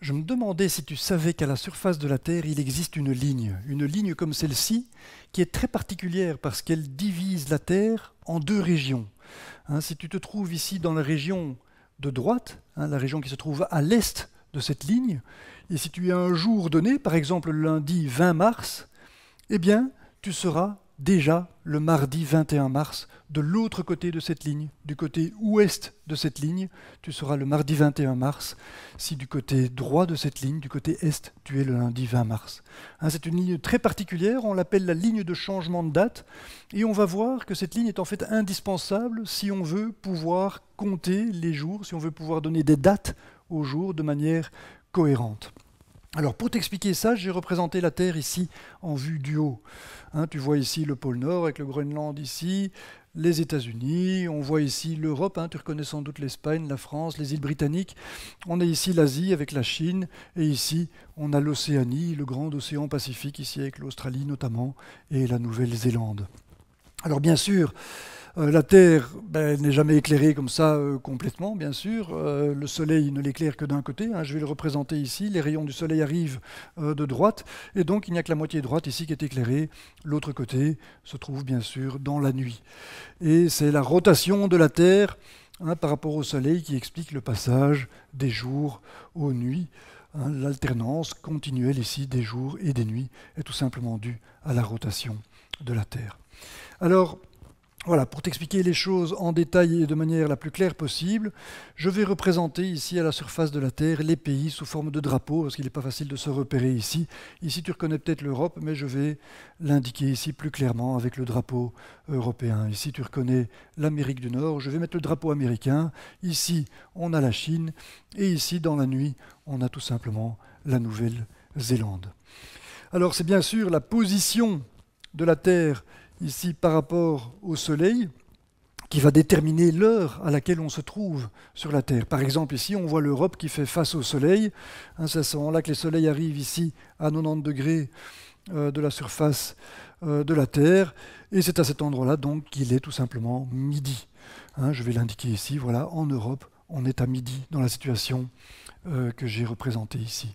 Je me demandais si tu savais qu'à la surface de la Terre, il existe une ligne, une ligne comme celle-ci, qui est très particulière parce qu'elle divise la Terre en deux régions. Hein, si tu te trouves ici dans la région de droite, hein, la région qui se trouve à l'est de cette ligne, et si tu es un jour donné, par exemple le lundi 20 mars, eh bien, tu seras déjà le mardi 21 mars, de l'autre côté de cette ligne, du côté ouest de cette ligne, tu seras le mardi 21 mars, si du côté droit de cette ligne, du côté est, tu es le lundi 20 mars. Hein, c'est une ligne très particulière, on l'appelle la ligne de changement de date, et on va voir que cette ligne est en fait indispensable si on veut pouvoir compter les jours, si on veut pouvoir donner des dates aux jours de manière cohérente. Alors pour t'expliquer ça, j'ai représenté la Terre ici en vue du haut. Hein, tu vois ici le pôle Nord avec le Groenland ici, les États-Unis, on voit ici l'Europe, hein, tu reconnais sans doute l'Espagne, la France, les îles britanniques, on a ici l'Asie avec la Chine, et ici on a l'Océanie, le grand océan Pacifique, ici avec l'Australie notamment, et la Nouvelle-Zélande. Alors bien sûr, euh, la Terre ben, n'est jamais éclairée comme ça euh, complètement, bien sûr. Euh, le Soleil ne l'éclaire que d'un côté. Hein. je vais le représenter ici. Les rayons du Soleil arrivent de droite. Et donc, il n'y a que la moitié droite ici qui est éclairée. L'autre côté se trouve, bien sûr, dans la nuit. Et c'est la rotation de la Terre hein, par rapport au Soleil qui explique le passage des jours aux nuits. Hein. L'alternance continuelle ici des jours et des nuits est tout simplement due à la rotation de la Terre. Alors, voilà, pour t'expliquer les choses en détail et de manière la plus claire possible, je vais représenter ici à la surface de la Terre les pays sous forme de drapeau, parce qu'il n'est pas facile de se repérer ici. Ici, tu reconnais peut-être l'Europe, mais je vais l'indiquer ici plus clairement avec le drapeau européen. Ici, tu reconnais l'Amérique du Nord, je vais mettre le drapeau américain. Ici, on a la Chine, et ici, dans la nuit, on a tout simplement la Nouvelle-Zélande. Alors, c'est bien sûr la position de la Terre ici par rapport au Soleil qui va déterminer l'heure à laquelle on se trouve sur la Terre. Par exemple, ici, on voit l'Europe qui fait face au Soleil. Hein, c'est à ce moment-là que les soleils arrivent ici à 90 degrés euh, de la surface euh, de la Terre. Et c'est à cet endroit-là donc qu'il est tout simplement midi. Hein, je vais l'indiquer ici, voilà, en Europe, on est à midi dans la situation euh, que j'ai représentée ici.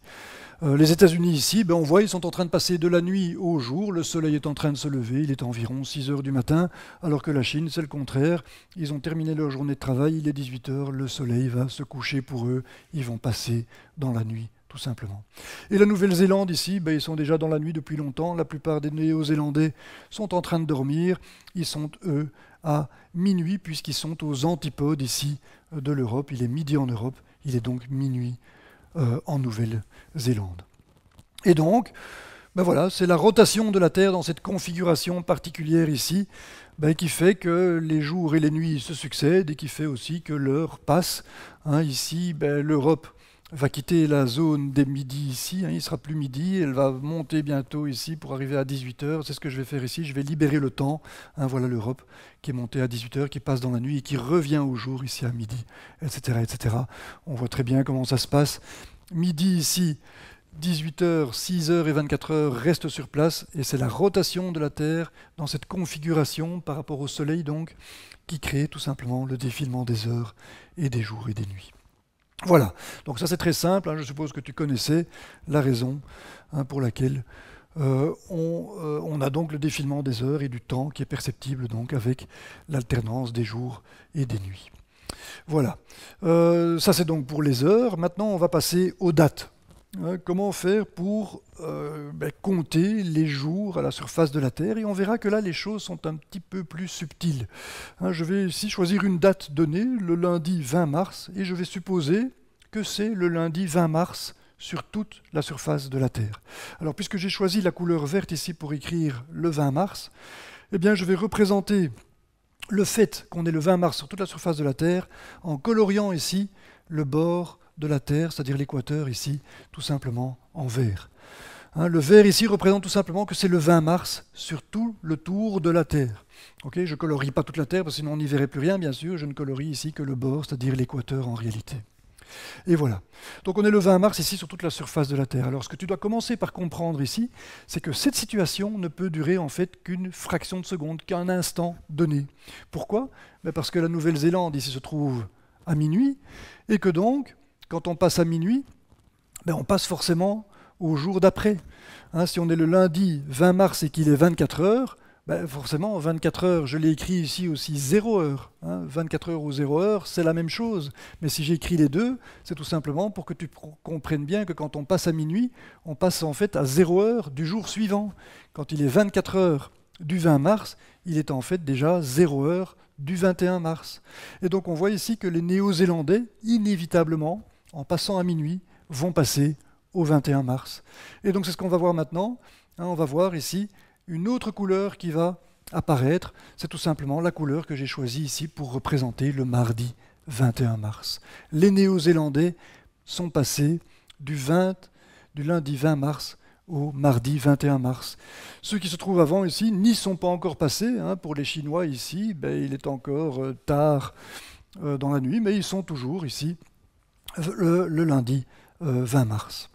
Euh, les États-Unis ici, ben, on voit, ils sont en train de passer de la nuit au jour, le soleil est en train de se lever, il est environ 6 heures du matin, alors que la Chine, c'est le contraire, ils ont terminé leur journée de travail, il est 18 heures, le soleil va se coucher pour eux, ils vont passer dans la nuit tout simplement. Et la Nouvelle-Zélande, ici, ben, ils sont déjà dans la nuit depuis longtemps. La plupart des Néo-Zélandais sont en train de dormir. Ils sont, eux, à minuit, puisqu'ils sont aux antipodes ici euh, de l'Europe. Il est midi en Europe, il est donc minuit euh, en Nouvelle-Zélande. Et donc, ben voilà, c'est la rotation de la Terre dans cette configuration particulière ici, ben, qui fait que les jours et les nuits se succèdent et qui fait aussi que l'heure passe. Hein. ici, ben, l'Europe va quitter la zone des midi ici, il hein, il sera plus midi, elle va monter bientôt ici pour arriver à 18h, c'est ce que je vais faire ici, je vais libérer le temps, hein, voilà l'Europe qui est montée à 18h, qui passe dans la nuit et qui revient au jour ici à midi, etc. etc. On voit très bien comment ça se passe. Midi ici, 18h, 6h et 24h restent sur place, et c'est la rotation de la Terre dans cette configuration par rapport au Soleil donc, qui crée tout simplement le défilement des heures et des jours et des nuits. Voilà, donc ça c'est très simple, hein. je suppose que tu connaissais la raison hein, pour laquelle euh, euh, on, a donc le défilement des heures et du temps qui est perceptible donc avec l'alternance des jours et des nuits. Voilà, euh, ça c'est donc pour les heures, maintenant on va passer aux dates. Hein, comment faire pour euh, ben, compter les jours à la surface de la Terre Et on verra que là, les choses sont un petit peu plus subtiles. Hein, je vais ici choisir une date donnée, le lundi 20 mars, et je vais supposer que c'est le lundi 20 mars sur toute la surface de la Terre. Alors, puisque j'ai choisi la couleur verte ici pour écrire le 20 mars, eh bien, je vais représenter le fait qu'on est le 20 mars sur toute la surface de la Terre en coloriant ici le bord de la Terre, c'est-à-dire l'équateur ici, tout simplement en vert. Hein, le vert ici représente tout simplement que c'est le 20 mars sur tout le tour de la Terre. Ok, je ne colorie pas toute la Terre, parce que sinon on n'y verrait plus rien, bien sûr. Je ne colorie ici que le bord, c'est-à-dire l'équateur en réalité. Et voilà. Donc on est le 20 mars ici sur toute la surface de la Terre. Alors ce que tu dois commencer par comprendre ici, c'est que cette situation ne peut durer en fait qu'une fraction de seconde, qu'un instant donné. Pourquoi ben Parce que la Nouvelle-Zélande ici se trouve à minuit et que donc quand on passe à minuit, ben, on passe forcément au jour d'après. Hein, si on est le lundi 20 mars et qu'il est 24 heures, ben, forcément, 24 heures, je l'ai écrit ici aussi 0 heure. 24 hein, heures ou 0 heure, c'est la même chose. Mais si j'écris les deux, c'est tout simplement pour que tu comprennes bien que quand on passe à minuit, on passe en fait à 0 heure du jour suivant. Quand il est 24 heures du 20 mars, il est en fait déjà 0 heure du 21 mars. Et donc on voit ici que les Néo-Zélandais, inévitablement, en passant à minuit, vont passer au 21 mars. Et donc c'est ce qu'on va voir maintenant. Hein, on va voir ici une autre couleur qui va apparaître. C'est tout simplement la couleur que j'ai choisie ici pour représenter le mardi 21 mars. Les Néo-Zélandais sont passés du, 20, du lundi 20 mars au mardi 21 mars. Ceux qui se trouvent avant ici n'y sont pas encore passés. Hein. Pour les Chinois ici, ben, il est encore euh, tard euh, dans la nuit, mais ils sont toujours ici le, lundi 20 euh, mars.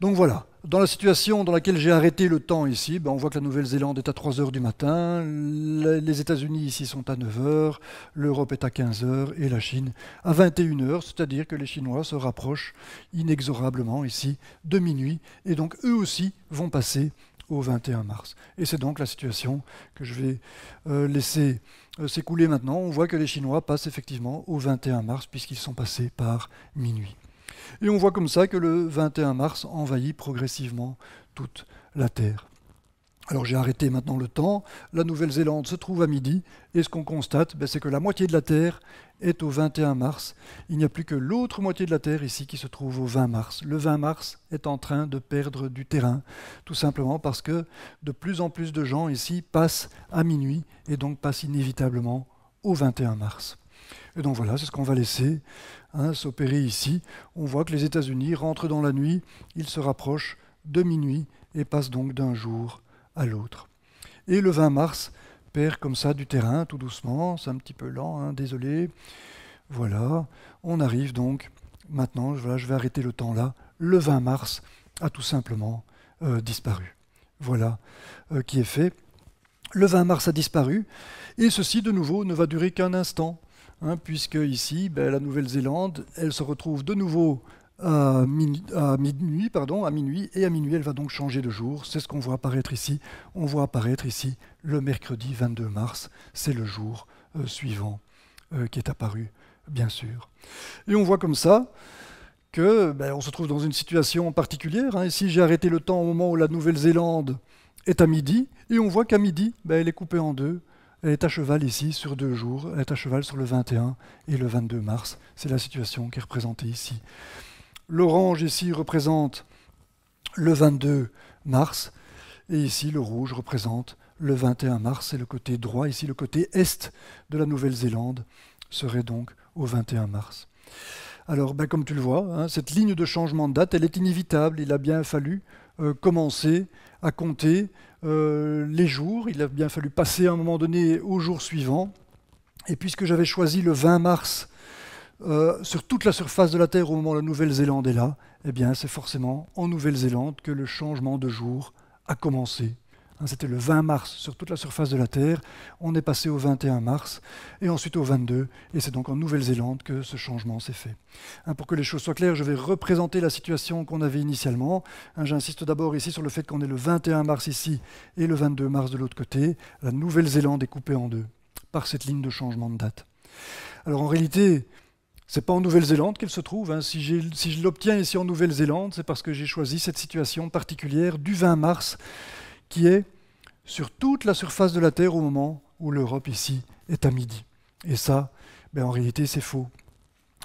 Donc voilà, dans la situation dans laquelle j'ai arrêté le temps ici, ben, on voit que la Nouvelle-Zélande est à 3h du matin, les États-Unis ici sont à 9h, l'Europe est à 15h et la Chine à 21h, c'est-à-dire que les Chinois se rapprochent inexorablement ici de minuit et donc eux aussi vont passer au 21 mars. Et c'est donc la situation que je vais euh, laisser euh, s'écouler maintenant. On voit que les Chinois passent effectivement au 21 mars puisqu'ils sont passés par minuit. Et on voit comme ça que le 21 mars envahit progressivement toute la Terre. Alors j'ai arrêté maintenant le temps. La Nouvelle-Zélande se trouve à midi. Et ce qu'on constate, ben, c'est que la moitié de la Terre est au 21 mars. Il n'y a plus que l'autre moitié de la Terre ici qui se trouve au 20 mars. Le 20 mars est en train de perdre du terrain, tout simplement parce que de plus en plus de gens ici passent à minuit et donc passent inévitablement au 21 mars. Et donc voilà, c'est ce qu'on va laisser hein, s'opérer ici. On voit que les États-Unis rentrent dans la nuit, ils se rapprochent de minuit et passent donc d'un jour à l'autre. Et le 20 mars perd comme ça du terrain, tout doucement, c'est un petit peu lent, hein, désolé. Voilà, on arrive donc, maintenant, je vais arrêter le temps là, le 20 mars a tout simplement euh, disparu. Voilà euh, qui est fait. Le 20 mars a disparu, et ceci de nouveau ne va durer qu'un instant, hein, puisque ici, ben, la Nouvelle-Zélande, elle se retrouve de nouveau à, minuit, pardon, à minuit, et à minuit, elle va donc changer de jour. C'est ce qu'on voit apparaître ici. On voit apparaître ici le mercredi 22 mars. C'est le jour euh, suivant euh, qui est apparu, bien sûr. Et on voit comme ça que ben, on se trouve dans une situation particulière. Hein. Ici, j'ai arrêté le temps au moment où la Nouvelle-Zélande est à midi, et on voit qu'à midi, ben, elle est coupée en deux. Elle est à cheval ici sur deux jours, elle est à cheval sur le 21 et le 22 mars. C'est la situation qui est représentée ici. L'orange ici représente le 22 mars, et ici le rouge représente le 21 mars, et le côté droit, ici le côté est de la Nouvelle-Zélande serait donc au 21 mars. Alors, ben, comme tu le vois, hein, cette ligne de changement de date, elle est inévitable. Il a bien fallu euh, commencer à compter euh, les jours. Il a bien fallu passer à un moment donné au jour suivant. Et puisque j'avais choisi le 20 mars euh, sur toute la surface de la Terre au moment où la Nouvelle-Zélande est là, eh bien c'est forcément en Nouvelle-Zélande que le changement de jour a commencé. Hein, c'était le 20 mars sur toute la surface de la Terre, on est passé au 21 mars et ensuite au 22, et c'est donc en Nouvelle-Zélande que ce changement s'est fait. Hein, pour que les choses soient claires, je vais représenter la situation qu'on avait initialement. Hein, j'insiste d'abord ici sur le fait qu'on est le 21 mars ici et le 22 mars de l'autre côté. La Nouvelle-Zélande est coupée en deux par cette ligne de changement de date. Alors en réalité, n'est pas en Nouvelle-Zélande qu'elle se trouve. Hein. Si, je l'obtiens ici en Nouvelle-Zélande, c'est parce que j'ai choisi cette situation particulière du 20 mars, qui est sur toute la surface de la Terre au moment où l'Europe ici est à midi. Et ça, ben, en réalité, c'est faux.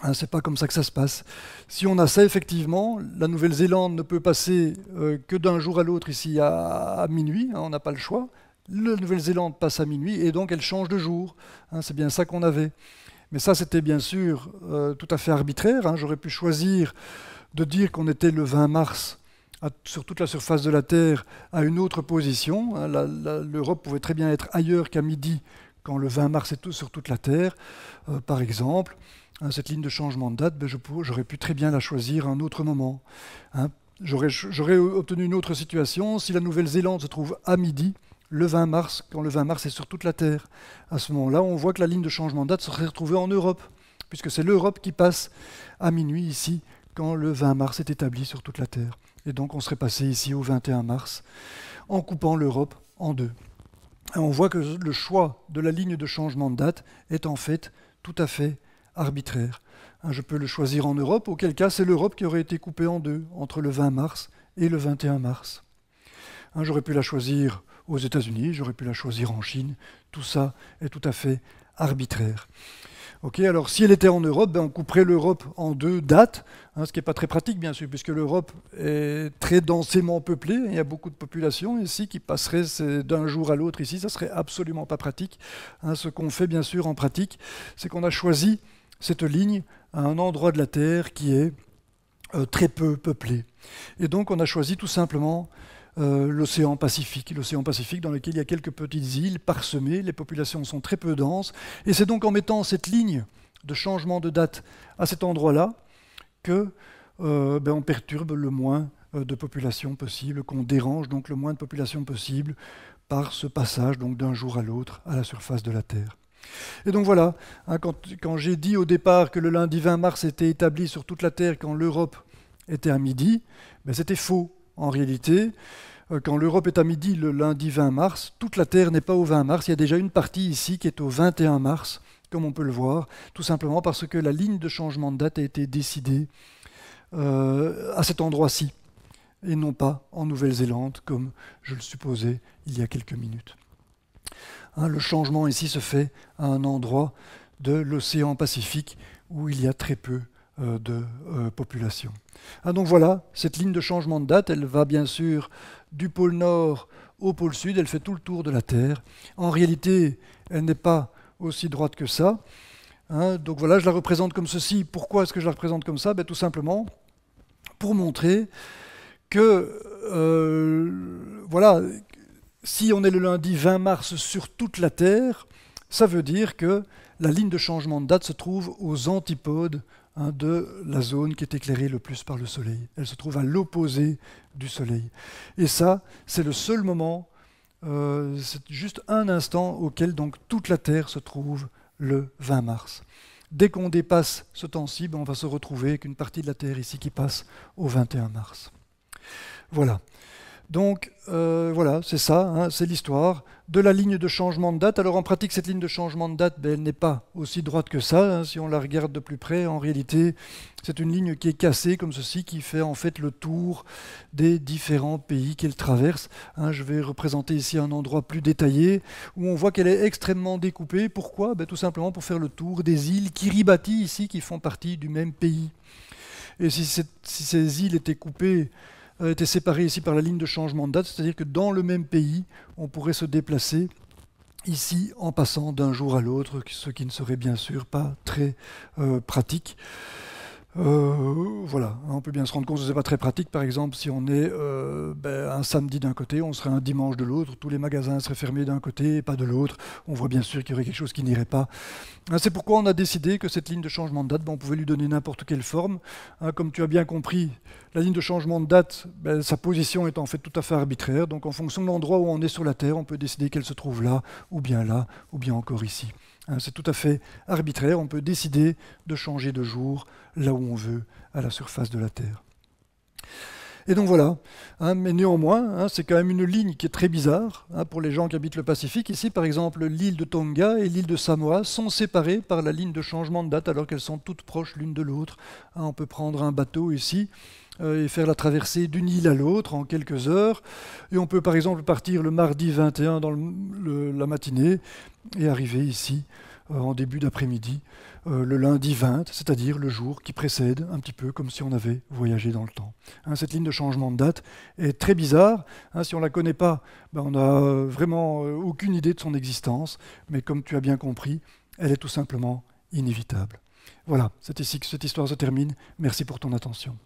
Hein. Ce n'est pas comme ça que ça se passe. Si on a ça, effectivement, la Nouvelle-Zélande ne peut passer euh, que d'un jour à l'autre ici à, minuit, hein, on n'a pas le choix. La Nouvelle-Zélande passe à minuit et donc elle change de jour. c'est bien ça qu'on avait. Mais ça, c'était bien sûr euh, tout à fait arbitraire. Hein. J'aurais pu choisir de dire qu'on était le 20 mars sur toute la surface de la Terre à une autre position. Hein. L'Europe pouvait très bien être ailleurs qu'à midi quand le 20 mars est tout, sur toute la Terre, euh, par exemple. Hein, cette ligne de changement de date, ben, j'aurais pu très bien la choisir à un autre moment. J'aurais obtenu une autre situation si la Nouvelle-Zélande se trouve à midi le 20 mars, quand le 20 mars est sur toute la Terre. À ce moment-là, on voit que la ligne de changement de date serait retrouvée en Europe, puisque c'est l'Europe qui passe à minuit ici, quand le 20 mars est établi sur toute la Terre. Et donc on serait passé ici au 21 mars, en coupant l'Europe en deux. on voit que le choix de la ligne de changement de date est en fait tout à fait arbitraire. Hein, je peux le choisir en Europe, auquel cas c'est l'Europe qui aurait été coupée en deux, entre le 20 mars et le 21 mars. Hein, j'aurais pu la choisir aux États-Unis, j'aurais pu la choisir en Chine. Tout ça est tout à fait arbitraire. Ok, alors si elle était en Europe, ben, on couperait l'Europe en deux dates, hein, ce qui n'est pas très pratique bien sûr, puisque l'Europe est très densément peuplée, il y a beaucoup de populations ici qui passerait d'un jour à l'autre ici, ça serait absolument pas pratique. Hein. ce qu'on fait bien sûr en pratique, c'est qu'on a choisi cette ligne à un endroit de la Terre qui est euh, très peu peuplé. Et donc on a choisi tout simplement euh, l'océan Pacifique, l'océan Pacifique dans lequel il y a quelques petites îles parsemées, les populations sont très peu denses, et c'est donc en mettant cette ligne de changement de date à cet endroit-là que euh, ben, on perturbe le moins euh, de population possible, qu'on dérange donc le moins de population possible par ce passage donc d'un jour à l'autre à la surface de la Terre. Et donc voilà, hein, quand, j'ai dit au départ que le lundi 20 mars était établi sur toute la Terre quand l'Europe était à midi, ben, c'était faux. En réalité, euh, quand l'Europe est à midi le lundi 20 mars, toute la Terre n'est pas au 20 mars, il y a déjà une partie ici qui est au 21 mars, comme on peut le voir, tout simplement parce que la ligne de changement de date a été décidée euh, à cet endroit-ci, et non pas en Nouvelle-Zélande, comme je le supposais il y a quelques minutes. Hein, le changement ici se fait à un endroit de l'océan Pacifique où il y a très peu euh, de euh, population. Ah, donc voilà, cette ligne de changement de date, elle va bien sûr du pôle Nord au pôle Sud, elle fait tout le tour de la Terre. En réalité, elle n'est pas aussi droite que ça. Hein. donc voilà, je la représente comme ceci. Pourquoi est-ce que je la représente comme ça ben, Tout simplement pour montrer que, euh, voilà, si on est le lundi 20 mars sur toute la Terre, ça veut dire que la ligne de changement de date se trouve aux antipodes Hein, de la zone qui est éclairée le plus par le soleil. Elle se trouve à l'opposé du soleil. Et ça, c'est le seul moment, euh, c'est juste un instant auquel donc toute la Terre se trouve le 20 mars. Dès qu'on dépasse ce temps-ci, ben, on va se retrouver avec une partie de la Terre ici qui passe au 21 mars. Voilà. Donc euh, voilà, c'est ça, hein, c'est l'histoire de la ligne de changement de date. Alors en pratique, cette ligne de changement de date, ben, elle n'est pas aussi droite que ça. Hein. si on la regarde de plus près, en réalité, c'est une ligne qui est cassée comme ceci, qui fait en fait le tour des différents pays qu'elle traverse. Hein. je vais représenter ici un endroit plus détaillé où on voit qu'elle est extrêmement découpée. Pourquoi ben, Tout simplement pour faire le tour des îles Kiribati ici, qui font partie du même pays. Et si ces îles étaient coupées était séparé ici par la ligne de changement de date, c'est-à-dire que dans le même pays, on pourrait se déplacer ici en passant d'un jour à l'autre, ce qui ne serait bien sûr pas très euh, pratique. Euh, voilà, on peut bien se rendre compte que ce n'est pas très pratique. Par exemple, si on est euh, ben, un samedi d'un côté, on serait un dimanche de l'autre, tous les magasins seraient fermés d'un côté et pas de l'autre. On voit bien sûr qu'il y aurait quelque chose qui n'irait pas. Hein, c'est pourquoi on a décidé que cette ligne de changement de date, ben, on pouvait lui donner n'importe quelle forme. Hein, comme tu as bien compris, la ligne de changement de date, ben, sa position est en fait tout à fait arbitraire. Donc en fonction de l'endroit où on est sur la Terre, on peut décider qu'elle se trouve là, ou bien là, ou bien encore ici. Hein, c'est tout à fait arbitraire, on peut décider de changer de jour là où on veut, à la surface de la Terre. Et donc voilà, hein, mais néanmoins, hein, c'est quand même une ligne qui est très bizarre pour les gens qui habitent le Pacifique. Ici, par exemple, l'île de Tonga et l'île de Samoa sont séparées par la ligne de changement de date alors qu'elles sont toutes proches l'une de l'autre. on peut prendre un bateau ici, euh, et faire la traversée d'une île à l'autre en quelques heures. Et on peut par exemple partir le mardi 21 dans la matinée et arriver ici euh, en début d'après-midi euh, le lundi 20, c'est-à-dire le jour qui précède, un petit peu comme si on avait voyagé dans le temps. Hein, cette ligne de changement de date est très bizarre. Hein, si on ne la connaît pas, ben, on n'a vraiment aucune idée de son existence. Mais comme tu as bien compris, elle est tout simplement inévitable. Voilà, c'est ici que cette histoire se termine. Merci pour ton attention.